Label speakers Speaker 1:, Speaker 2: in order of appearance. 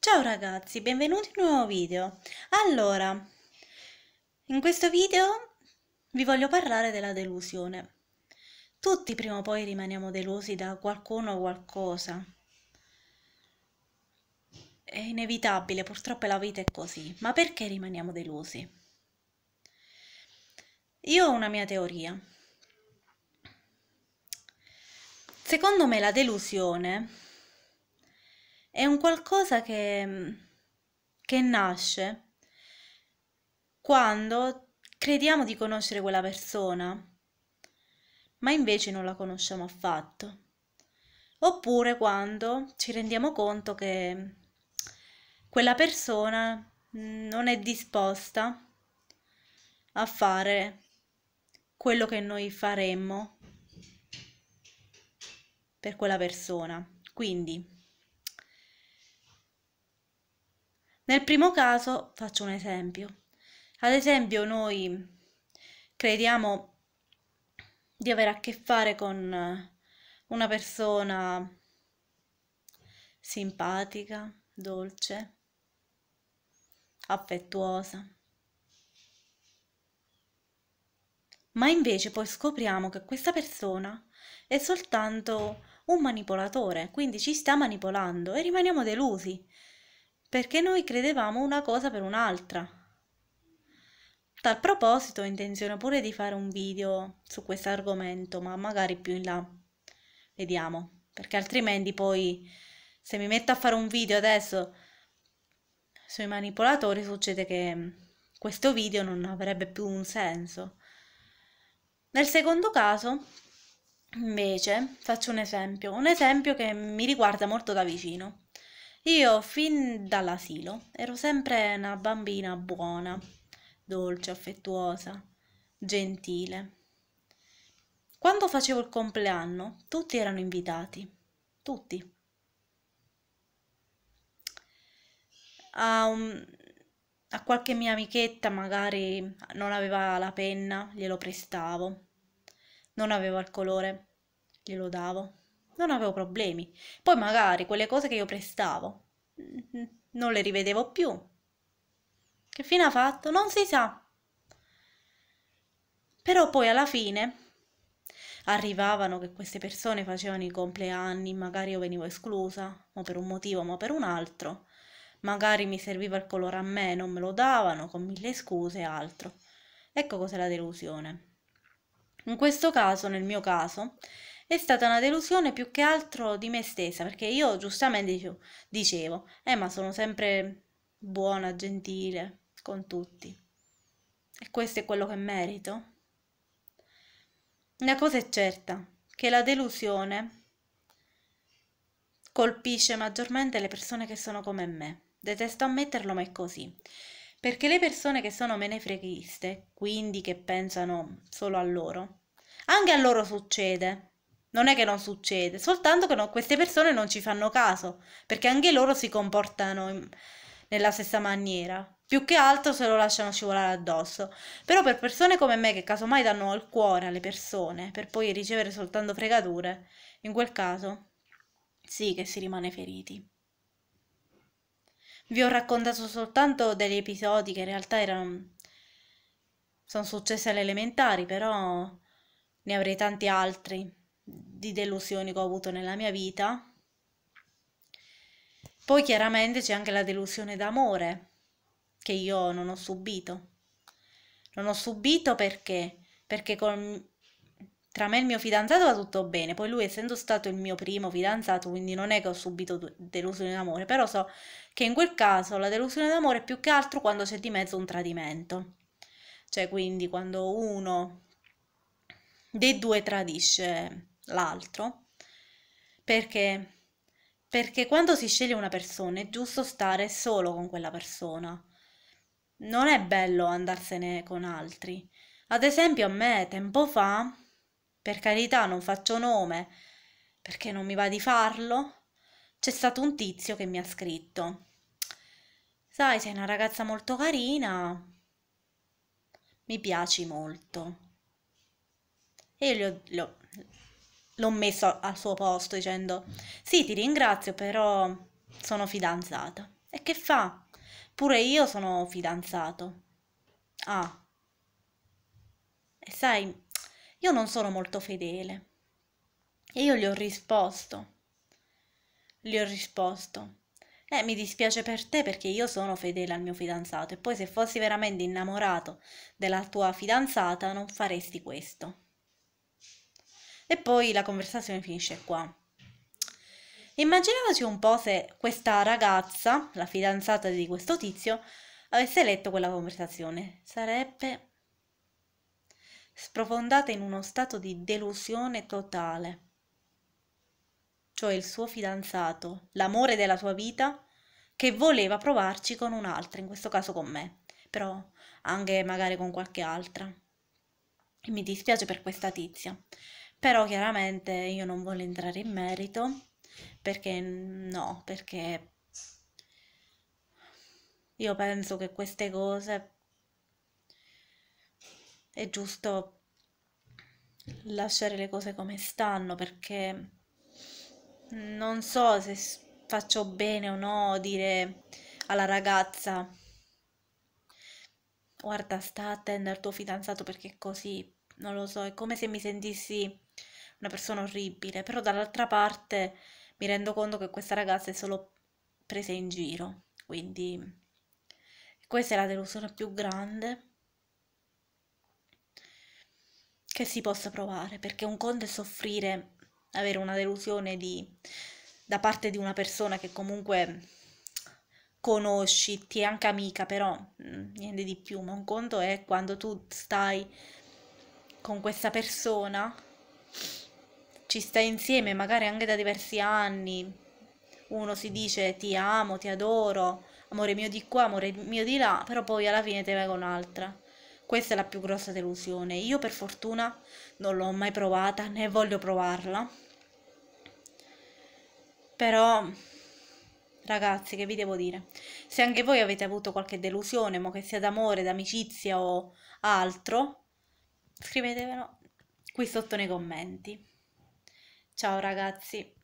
Speaker 1: Ciao ragazzi, benvenuti in un nuovo video. Allora, in questo video vi voglio parlare della delusione. Tutti prima o poi rimaniamo delusi da qualcuno o qualcosa. È inevitabile, purtroppo la vita è così. Ma perché rimaniamo delusi? Io ho una mia teoria. Secondo me la delusione è un qualcosa che, mm, che nasce quando crediamo di conoscere quella persona, ma invece non la conosciamo affatto. Oppure quando ci rendiamo conto che quella persona mm, non è disposta a fare quello che noi faremmo per quella persona. Quindi Nel primo caso faccio un esempio. Ad esempio noi crediamo di avere a che fare con una persona simpatica, dolce, affettuosa. Ma invece poi scopriamo che questa persona è soltanto un manipolatore, quindi ci sta manipolando e rimaniamo delusi perché noi credevamo una cosa per un'altra. Tal proposito ho intenzione pure di fare un video su questo argomento, ma magari più in là. Vediamo, perché altrimenti poi se mi metto a fare un video adesso sui manipolatori succede che questo video non avrebbe più un senso. Nel secondo caso, invece, faccio un esempio, un esempio che mi riguarda molto da vicino. Io fin dall'asilo ero sempre una bambina buona, dolce, affettuosa, gentile. Quando facevo il compleanno, tutti erano invitati, tutti. A, un, a qualche mia amichetta magari non aveva la penna, glielo prestavo, non aveva il colore, glielo davo non avevo problemi. Poi magari quelle cose che io prestavo non le rivedevo più. Che fine ha fatto? Non si sa. Però poi alla fine arrivavano che queste persone facevano i compleanni, magari io venivo esclusa, ma per un motivo, ma per un altro. Magari mi serviva il colore a me, non me lo davano, con mille scuse e altro. Ecco cos'è la delusione. In questo caso, nel mio caso, è stata una delusione più che altro di me stessa, perché io giustamente dicevo, dicevo eh ma sono sempre buona, gentile con tutti. E questo è quello che merito? Una cosa è certa, che la delusione colpisce maggiormente le persone che sono come me. Detesto ammetterlo, ma è così. Perché le persone che sono menefreghiste, quindi che pensano solo a loro, anche a loro succede. Non è che non succede, soltanto che no, queste persone non ci fanno caso, perché anche loro si comportano in, nella stessa maniera. Più che altro se lo lasciano scivolare addosso. Però per persone come me che casomai danno il cuore alle persone per poi ricevere soltanto fregature, in quel caso sì che si rimane feriti. Vi ho raccontato soltanto degli episodi che in realtà erano... sono successi alle elementari, però ne avrei tanti altri di delusioni che ho avuto nella mia vita. Poi chiaramente c'è anche la delusione d'amore che io non ho subito. Non ho subito perché? Perché con, tra me e il mio fidanzato va tutto bene, poi lui essendo stato il mio primo fidanzato, quindi non è che ho subito delusione d'amore, però so che in quel caso la delusione d'amore è più che altro quando c'è di mezzo un tradimento. Cioè quindi quando uno dei due tradisce l'altro. Perché? Perché quando si sceglie una persona è giusto stare solo con quella persona. Non è bello andarsene con altri. Ad esempio a me tempo fa, per carità non faccio nome perché non mi va di farlo, c'è stato un tizio che mi ha scritto. Sai, sei una ragazza molto carina, mi piaci molto. E io gli ho, gli ho l'ho messo al suo posto dicendo sì ti ringrazio però sono fidanzata. E che fa? Pure io sono fidanzato. Ah. E sai, io non sono molto fedele. E io gli ho risposto. Gli ho risposto. Eh, mi dispiace per te perché io sono fedele al mio fidanzato e poi se fossi veramente innamorato della tua fidanzata non faresti questo. E poi la conversazione finisce qua. Immaginiamoci un po' se questa ragazza, la fidanzata di questo tizio, avesse letto quella conversazione. Sarebbe sprofondata in uno stato di delusione totale. Cioè il suo fidanzato, l'amore della sua vita, che voleva provarci con un'altra, in questo caso con me, però anche magari con qualche altra. E mi dispiace per questa tizia però chiaramente io non voglio entrare in merito perché no, perché io penso che queste cose è giusto lasciare le cose come stanno perché non so se faccio bene o no dire alla ragazza guarda sta attenta al tuo fidanzato perché così non lo so è come se mi sentissi una persona orribile, però dall'altra parte mi rendo conto che questa ragazza è solo presa in giro, quindi questa è la delusione più grande che si possa provare, perché un conto è soffrire, avere una delusione di, da parte di una persona che comunque conosci, ti è anche amica, però mm, niente di più, ma un conto è quando tu stai con questa persona ci stai insieme magari anche da diversi anni, uno si dice ti amo, ti adoro, amore mio di qua, amore mio di là, però poi alla fine te vai con un'altra. Questa è la più grossa delusione. Io per fortuna non l'ho mai provata né voglio provarla. Però ragazzi, che vi devo dire? Se anche voi avete avuto qualche delusione, ma che sia d'amore, d'amicizia o altro, scrivetemelo qui sotto nei commenti. Ciao ragazzi!